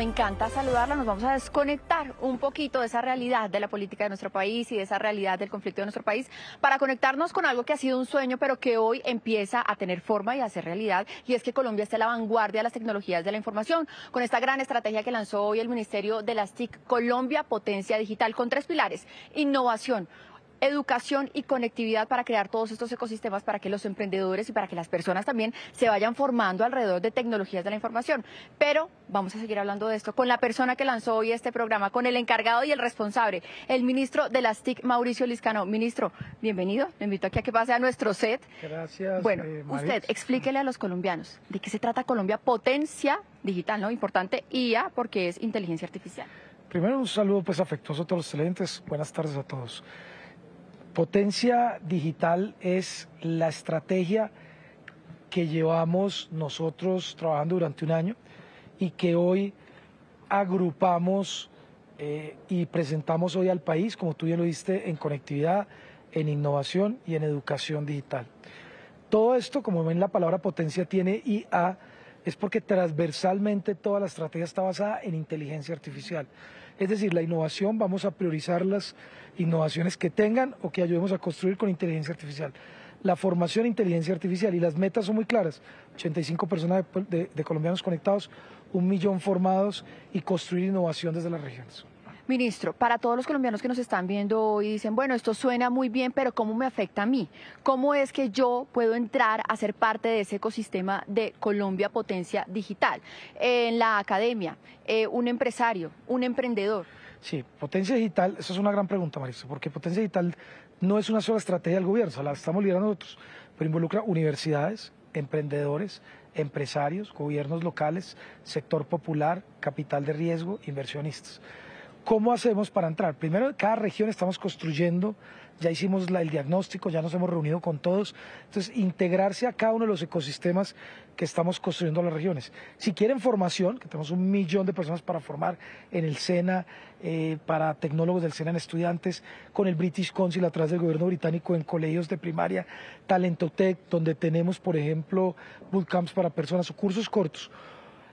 Me encanta saludarla. Nos vamos a desconectar un poquito de esa realidad de la política de nuestro país y de esa realidad del conflicto de nuestro país para conectarnos con algo que ha sido un sueño, pero que hoy empieza a tener forma y a ser realidad. Y es que Colombia está a la vanguardia de las tecnologías de la información con esta gran estrategia que lanzó hoy el Ministerio de las TIC Colombia Potencia Digital con tres pilares: innovación, educación y conectividad para crear todos estos ecosistemas para que los emprendedores y para que las personas también se vayan formando alrededor de tecnologías de la información. Pero vamos a seguir hablando de esto con la persona que lanzó hoy este programa, con el encargado y el responsable, el ministro de las TIC, Mauricio Liscano. Ministro, bienvenido. Lo invito aquí a que pase a nuestro set. Gracias. Bueno, eh, usted explíquele a los colombianos de qué se trata Colombia Potencia Digital, ¿no? Importante IA porque es inteligencia artificial. Primero un saludo pues afectuoso a todos los excelentes. Buenas tardes a todos. Potencia digital es la estrategia que llevamos nosotros trabajando durante un año y que hoy agrupamos eh, y presentamos hoy al país, como tú ya lo viste, en conectividad, en innovación y en educación digital. Todo esto, como ven, la palabra potencia tiene IA es porque transversalmente toda la estrategia está basada en inteligencia artificial. Es decir, la innovación, vamos a priorizar las innovaciones que tengan o que ayudemos a construir con inteligencia artificial. La formación inteligencia artificial y las metas son muy claras. 85 personas de, de colombianos conectados, un millón formados y construir innovación desde las regiones. Ministro, para todos los colombianos que nos están viendo hoy dicen, bueno, esto suena muy bien, pero ¿cómo me afecta a mí? ¿Cómo es que yo puedo entrar a ser parte de ese ecosistema de Colombia Potencia Digital? en la academia, eh, un empresario, un emprendedor. Sí, potencia digital, esa es una gran pregunta, Marisa, porque potencia digital no es una sola estrategia del gobierno, la estamos liderando nosotros, pero involucra universidades, emprendedores, empresarios, gobiernos locales, sector popular, capital de riesgo, inversionistas. ¿Cómo hacemos para entrar? Primero, cada región estamos construyendo, ya hicimos el diagnóstico, ya nos hemos reunido con todos. Entonces, integrarse a cada uno de los ecosistemas que estamos construyendo en las regiones. Si quieren formación, que tenemos un millón de personas para formar en el SENA, eh, para tecnólogos del SENA en estudiantes, con el British Council atrás del gobierno británico en colegios de primaria, Talentotec, donde tenemos, por ejemplo, bootcamps para personas o cursos cortos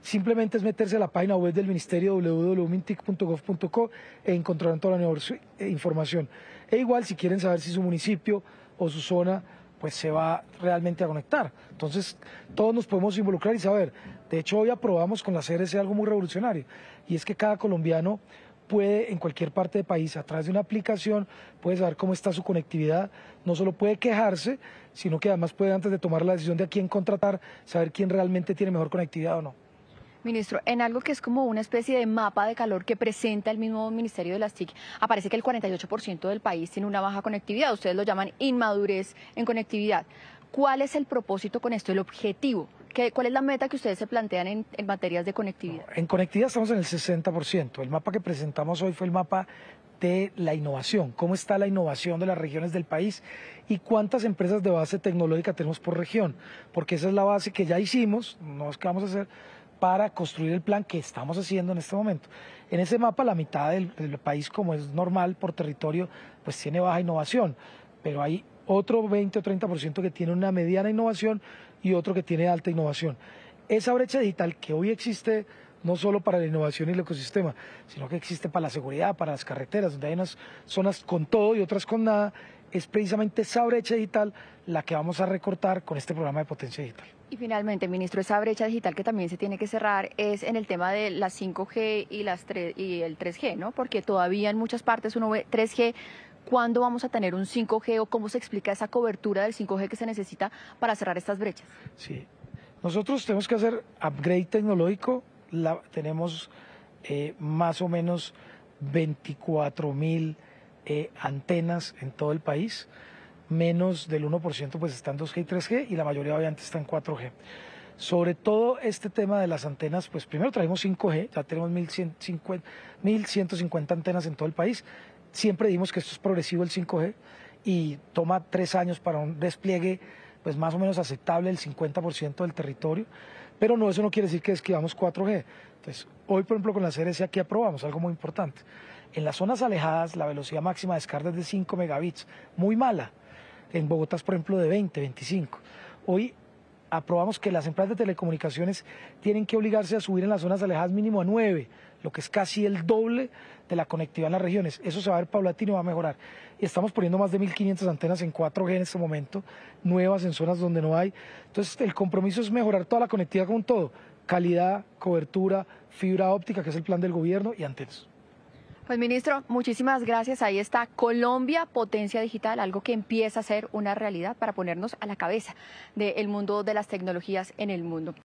Simplemente es meterse a la página web del ministerio www.mintic.gov.co e encontrarán toda la eh, información. E igual, si quieren saber si su municipio o su zona pues se va realmente a conectar. Entonces, todos nos podemos involucrar y saber. De hecho, hoy aprobamos con la CRC algo muy revolucionario, y es que cada colombiano puede en cualquier parte del país, a través de una aplicación, puede saber cómo está su conectividad, no solo puede quejarse, sino que además puede antes de tomar la decisión de a quién contratar, saber quién realmente tiene mejor conectividad o no. Ministro, en algo que es como una especie de mapa de calor que presenta el mismo Ministerio de las TIC, aparece que el 48% del país tiene una baja conectividad. Ustedes lo llaman inmadurez en conectividad. ¿Cuál es el propósito con esto, el objetivo? ¿Cuál es la meta que ustedes se plantean en, materias de conectividad? en conectividad estamos en el 60%. El mapa que presentamos hoy fue el mapa de la innovación, cómo está la innovación de las regiones del país y cuántas empresas de base tecnológica tenemos por región, porque esa es la base que ya hicimos, no es que vamos a hacer, para construir el plan que estamos haciendo en este momento. En ese mapa la mitad del, país, como es normal por territorio, pues tiene baja innovación, pero hay otro 20 o 30% que tiene una mediana innovación y otro que tiene alta innovación. Esa brecha digital que hoy existe no solo para la innovación y el ecosistema, sino que existe para la seguridad, para las carreteras, donde hay unas zonas con todo y otras con nada, es precisamente esa brecha digital la que vamos a recortar con este programa de potencia digital. Y finalmente, ministro, esa brecha digital que también se tiene que cerrar es en el tema de las 5G y, las y el 3G, ¿no? Porque todavía en muchas partes uno ve 3G. ¿Cuándo vamos a tener un 5G o cómo se explica esa cobertura del 5G que se necesita para cerrar estas brechas? Sí, nosotros tenemos que hacer upgrade tecnológico. tenemos eh, más o menos 24 mil eh, antenas en todo el país, menos del 1% pues están 2G y 3G y la mayoría obviamente está 4G. Sobre todo este tema de las antenas, pues primero traemos 5G, ya tenemos 1150, antenas en todo el país. Siempre dimos que esto es progresivo el 5G y toma tres años para un despliegue pues más o menos aceptable del 50% del territorio, pero no, eso no quiere decir que esquivamos 4G. Entonces, hoy por ejemplo con la CRC aquí aprobamos algo muy importante. En las zonas alejadas la velocidad máxima de descarga es de 5 megabits, muy mala. En Bogotá por ejemplo de 20, 25. Hoy aprobamos que las empresas de telecomunicaciones tienen que obligarse a subir en las zonas alejadas mínimo a 9, lo que es casi el doble de la conectividad en las regiones. Eso se va a ver paulatino y va a mejorar. Y estamos poniendo más de 1.500 antenas en 4G en este momento, nuevas en zonas donde no hay. Entonces el compromiso es mejorar toda la conectividad con todo, calidad, cobertura, fibra óptica, que es el plan del gobierno, y antenas. Pues ministro, muchísimas gracias. Ahí está Colombia, potencia digital, algo que empieza a ser una realidad para ponernos a la cabeza del mundo de las tecnologías en el mundo.